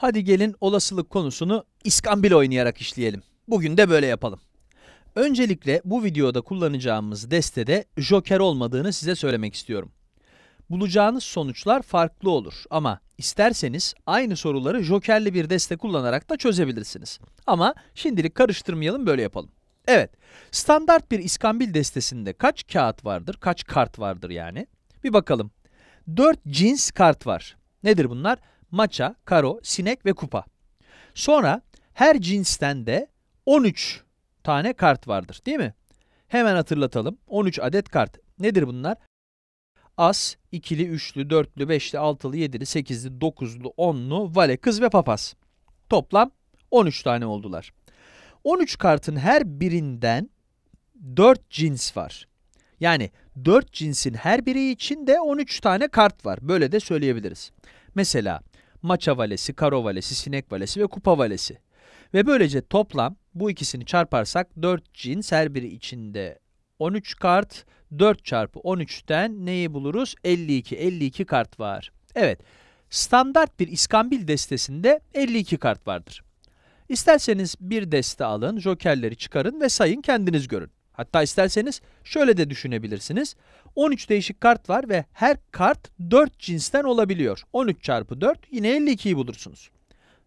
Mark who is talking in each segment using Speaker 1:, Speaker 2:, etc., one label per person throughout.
Speaker 1: Hadi gelin olasılık konusunu iskambil oynayarak işleyelim. Bugün de böyle yapalım. Öncelikle bu videoda kullanacağımız destede joker olmadığını size söylemek istiyorum. Bulacağınız sonuçlar farklı olur ama isterseniz aynı soruları jokerli bir deste kullanarak da çözebilirsiniz. Ama şimdilik karıştırmayalım böyle yapalım. Evet, standart bir iskambil destesinde kaç kağıt vardır, kaç kart vardır yani? Bir bakalım. 4 cins kart var. Nedir bunlar? maça, karo, sinek ve kupa. Sonra her cinsten de 13 tane kart vardır değil mi? Hemen hatırlatalım. 13 adet kart. Nedir bunlar? As, ikili, üçlü, dörtlü, beşli, altılı, yedili, sekizli, dokuzlu, onlu, vale, kız ve papaz. Toplam 13 tane oldular. 13 kartın her birinden 4 cins var. Yani 4 cinsin her biri için de 13 tane kart var. Böyle de söyleyebiliriz. Mesela Maça valesi, Karo valesi, Sinek valesi ve Kupa valesi. Ve böylece toplam bu ikisini çarparsak 4 cins her biri içinde 13 kart 4 çarpı 13'ten neyi buluruz? 52. 52 kart var. Evet standart bir iskambil destesinde 52 kart vardır. İsterseniz bir deste alın, jokerleri çıkarın ve sayın kendiniz görün. Hatta isterseniz şöyle de düşünebilirsiniz. 13 değişik kart var ve her kart 4 cinsten olabiliyor. 13 çarpı 4 yine 52'yi bulursunuz.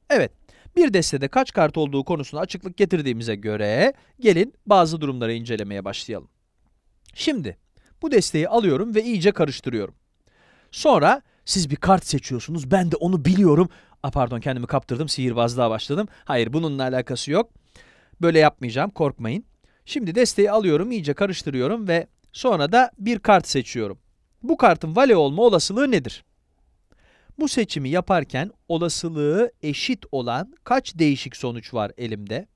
Speaker 1: Evet bir destede kaç kart olduğu konusuna açıklık getirdiğimize göre gelin bazı durumları incelemeye başlayalım. Şimdi bu desteği alıyorum ve iyice karıştırıyorum. Sonra siz bir kart seçiyorsunuz ben de onu biliyorum. A, ah, pardon kendimi kaptırdım sihirbazlığa başladım. Hayır bununla alakası yok. Böyle yapmayacağım korkmayın. Şimdi desteği alıyorum, iyice karıştırıyorum ve sonra da bir kart seçiyorum. Bu kartın vale olma olasılığı nedir? Bu seçimi yaparken olasılığı eşit olan kaç değişik sonuç var elimde?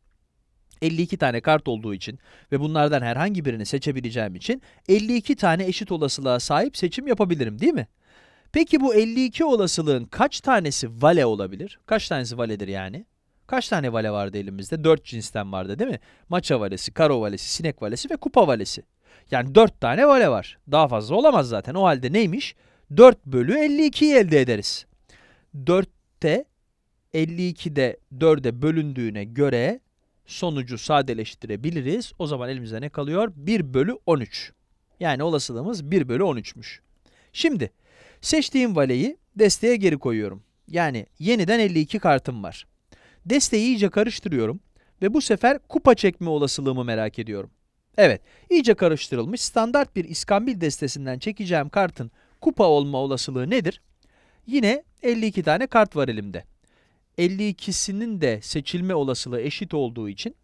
Speaker 1: 52 tane kart olduğu için ve bunlardan herhangi birini seçebileceğim için 52 tane eşit olasılığa sahip seçim yapabilirim değil mi? Peki bu 52 olasılığın kaç tanesi vale olabilir? Kaç tanesi valedir yani? Kaç tane vale vardı elimizde? 4 cinsten vardı değil mi? Maça valesi, karo valesi, sinek valesi ve kupa valesi. Yani 4 tane vale var. Daha fazla olamaz zaten. O halde neymiş? 4 bölü 52'yi elde ederiz. 4'te 52'de 4'e bölündüğüne göre sonucu sadeleştirebiliriz. O zaman elimizde ne kalıyor? 1 bölü 13. Yani olasılığımız 1 bölü 13'müş. Şimdi seçtiğim valeyi desteğe geri koyuyorum. Yani yeniden 52 kartım var. Desteği iyice karıştırıyorum ve bu sefer kupa çekme olasılığımı merak ediyorum. Evet, iyice karıştırılmış standart bir iskambil destesinden çekeceğim kartın kupa olma olasılığı nedir? Yine 52 tane kart var elimde. 52'sinin de seçilme olasılığı eşit olduğu için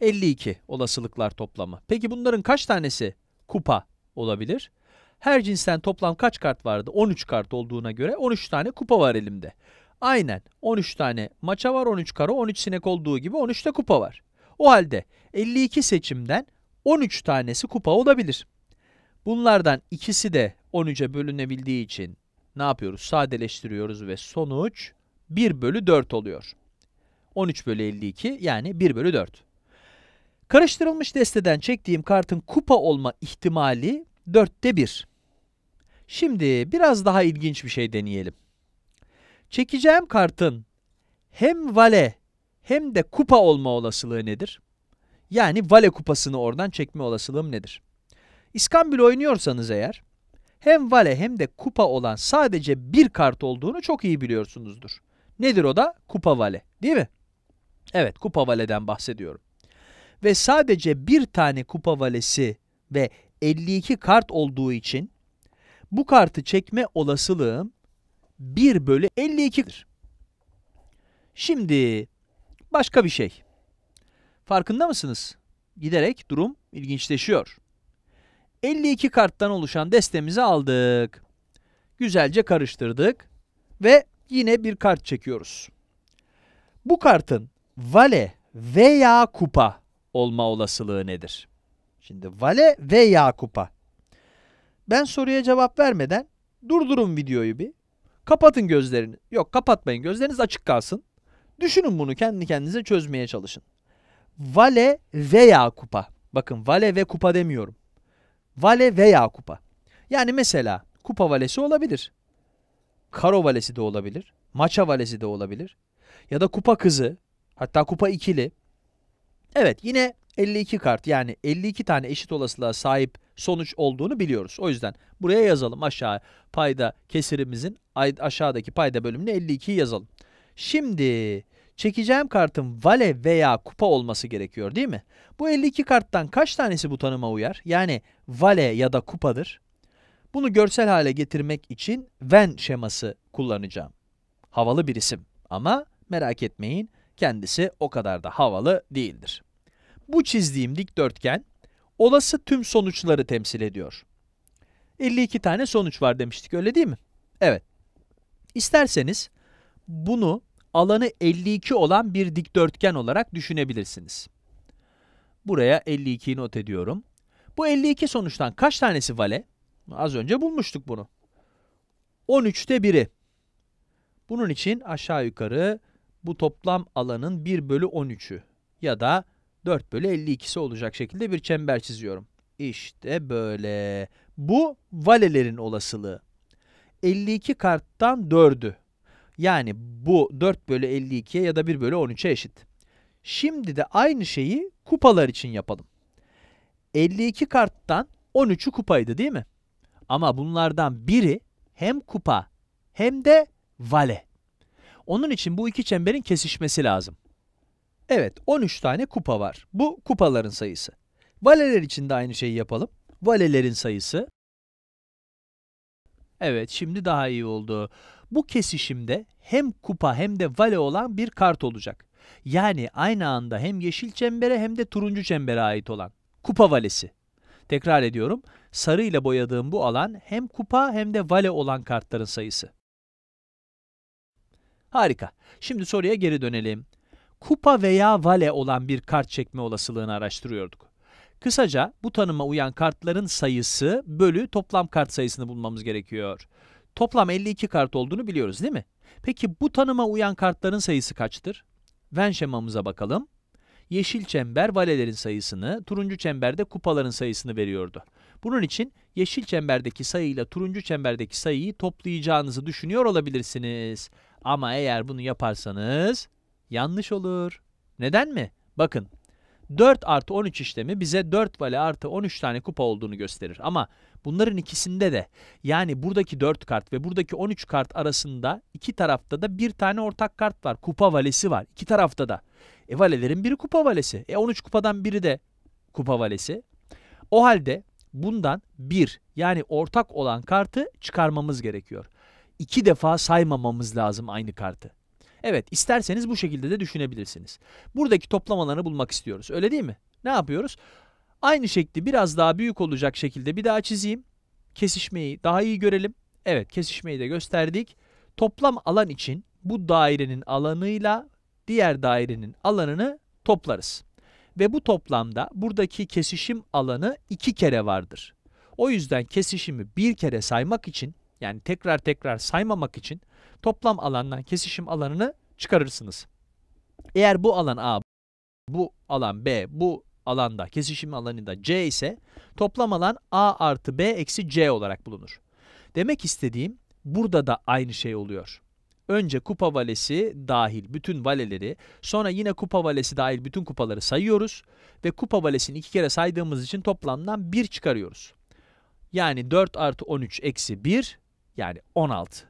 Speaker 1: 52 olasılıklar toplamı. Peki bunların kaç tanesi kupa olabilir? Her cinsten toplam kaç kart vardı? 13 kart olduğuna göre 13 tane kupa var elimde. Aynen 13 tane maça var 13 karo 13 sinek olduğu gibi 13 de kupa var. O halde 52 seçimden 13 tanesi kupa olabilir. Bunlardan ikisi de 13'e bölünebildiği için ne yapıyoruz? Sadeleştiriyoruz ve sonuç 1 bölü 4 oluyor. 13 bölü 52 yani 1 bölü 4. Karıştırılmış desteden çektiğim kartın kupa olma ihtimali 4'te 1. Şimdi biraz daha ilginç bir şey deneyelim. Çekeceğim kartın hem vale hem de kupa olma olasılığı nedir? Yani vale kupasını oradan çekme olasılığım nedir? İskambil oynuyorsanız eğer hem vale hem de kupa olan sadece bir kart olduğunu çok iyi biliyorsunuzdur. Nedir o da? Kupa vale değil mi? Evet kupa valeden bahsediyorum. Ve sadece bir tane kupa valesi ve 52 kart olduğu için bu kartı çekme olasılığım 1 bölü 52'dir. Şimdi başka bir şey. Farkında mısınız? Giderek durum ilginçleşiyor. 52 karttan oluşan destemizi aldık. Güzelce karıştırdık ve yine bir kart çekiyoruz. Bu kartın vale veya kupa olma olasılığı nedir? Şimdi vale veya kupa. Ben soruya cevap vermeden durdurun videoyu bir. Kapatın gözlerini. Yok kapatmayın gözleriniz açık kalsın. Düşünün bunu kendi kendinize çözmeye çalışın. Vale veya kupa. Bakın vale ve kupa demiyorum. Vale veya kupa. Yani mesela kupa valesi olabilir. Karo valesi de olabilir. Maça valesi de olabilir. Ya da kupa kızı. Hatta kupa ikili. Evet yine 52 kart yani 52 tane eşit olasılığa sahip sonuç olduğunu biliyoruz. O yüzden buraya yazalım aşağı payda kesirimizin aşağıdaki payda bölümüne 52'yi yazalım. Şimdi çekeceğim kartın vale veya kupa olması gerekiyor değil mi? Bu 52 karttan kaç tanesi bu tanıma uyar? Yani vale ya da kupadır. Bunu görsel hale getirmek için when şeması kullanacağım. Havalı bir isim ama merak etmeyin kendisi o kadar da havalı değildir. Bu çizdiğim dikdörtgen olası tüm sonuçları temsil ediyor. 52 tane sonuç var demiştik öyle değil mi? Evet. İsterseniz bunu alanı 52 olan bir dikdörtgen olarak düşünebilirsiniz. Buraya 52'yi not ediyorum. Bu 52 sonuçtan kaç tanesi vale? Az önce bulmuştuk bunu. 13'te biri. Bunun için aşağı yukarı bu toplam alanın 1 bölü 13'ü ya da 4 bölü 52'si olacak şekilde bir çember çiziyorum. İşte böyle. Bu valelerin olasılığı. 52 karttan 4'ü. Yani bu 4 bölü 52'ye ya da 1 bölü 13'e eşit. Şimdi de aynı şeyi kupalar için yapalım. 52 karttan 13'ü kupaydı değil mi? Ama bunlardan biri hem kupa hem de vale. Onun için bu iki çemberin kesişmesi lazım. Evet, 13 tane kupa var. Bu kupaların sayısı. Valeler için de aynı şeyi yapalım. Valelerin sayısı. Evet, şimdi daha iyi oldu. Bu kesişimde hem kupa hem de vale olan bir kart olacak. Yani aynı anda hem yeşil çembere hem de turuncu çembere ait olan. Kupa valesi. Tekrar ediyorum, sarı ile boyadığım bu alan hem kupa hem de vale olan kartların sayısı. Harika. Şimdi soruya geri dönelim kupa veya vale olan bir kart çekme olasılığını araştırıyorduk. Kısaca bu tanıma uyan kartların sayısı bölü toplam kart sayısını bulmamız gerekiyor. Toplam 52 kart olduğunu biliyoruz değil mi? Peki bu tanıma uyan kartların sayısı kaçtır? Venn şemamıza bakalım. Yeşil çember valelerin sayısını, turuncu çemberde kupaların sayısını veriyordu. Bunun için yeşil çemberdeki sayıyla turuncu çemberdeki sayıyı toplayacağınızı düşünüyor olabilirsiniz. Ama eğer bunu yaparsanız Yanlış olur. Neden mi? Bakın 4 artı 13 işlemi bize 4 vale artı 13 tane kupa olduğunu gösterir. Ama bunların ikisinde de yani buradaki 4 kart ve buradaki 13 kart arasında iki tarafta da bir tane ortak kart var. Kupa valesi var İki tarafta da. E valelerin biri kupa valesi. E 13 kupadan biri de kupa valesi. O halde bundan 1 yani ortak olan kartı çıkarmamız gerekiyor. İki defa saymamamız lazım aynı kartı. Evet isterseniz bu şekilde de düşünebilirsiniz. Buradaki toplamalarını bulmak istiyoruz öyle değil mi? Ne yapıyoruz? Aynı şekli biraz daha büyük olacak şekilde bir daha çizeyim. Kesişmeyi daha iyi görelim. Evet kesişmeyi de gösterdik. Toplam alan için bu dairenin alanıyla diğer dairenin alanını toplarız. Ve bu toplamda buradaki kesişim alanı iki kere vardır. O yüzden kesişimi bir kere saymak için yani tekrar tekrar saymamak için toplam alandan kesişim alanını çıkarırsınız. Eğer bu alan A, bu alan B, bu alanda kesişim alanı da C ise toplam alan A artı B eksi C olarak bulunur. Demek istediğim burada da aynı şey oluyor. Önce kupa valesi dahil bütün valeleri, sonra yine kupa valesi dahil bütün kupaları sayıyoruz ve kupa valesini iki kere saydığımız için toplamdan 1 çıkarıyoruz. Yani 4 artı 13 eksi 1 yani 16.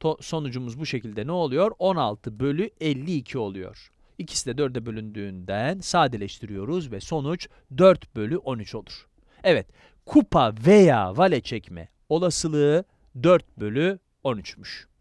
Speaker 1: To sonucumuz bu şekilde ne oluyor? 16 bölü 52 oluyor. İkisi de 4'e bölündüğünden sadeleştiriyoruz ve sonuç 4 bölü 13 olur. Evet, kupa veya vale çekme olasılığı 4 bölü 13'müş.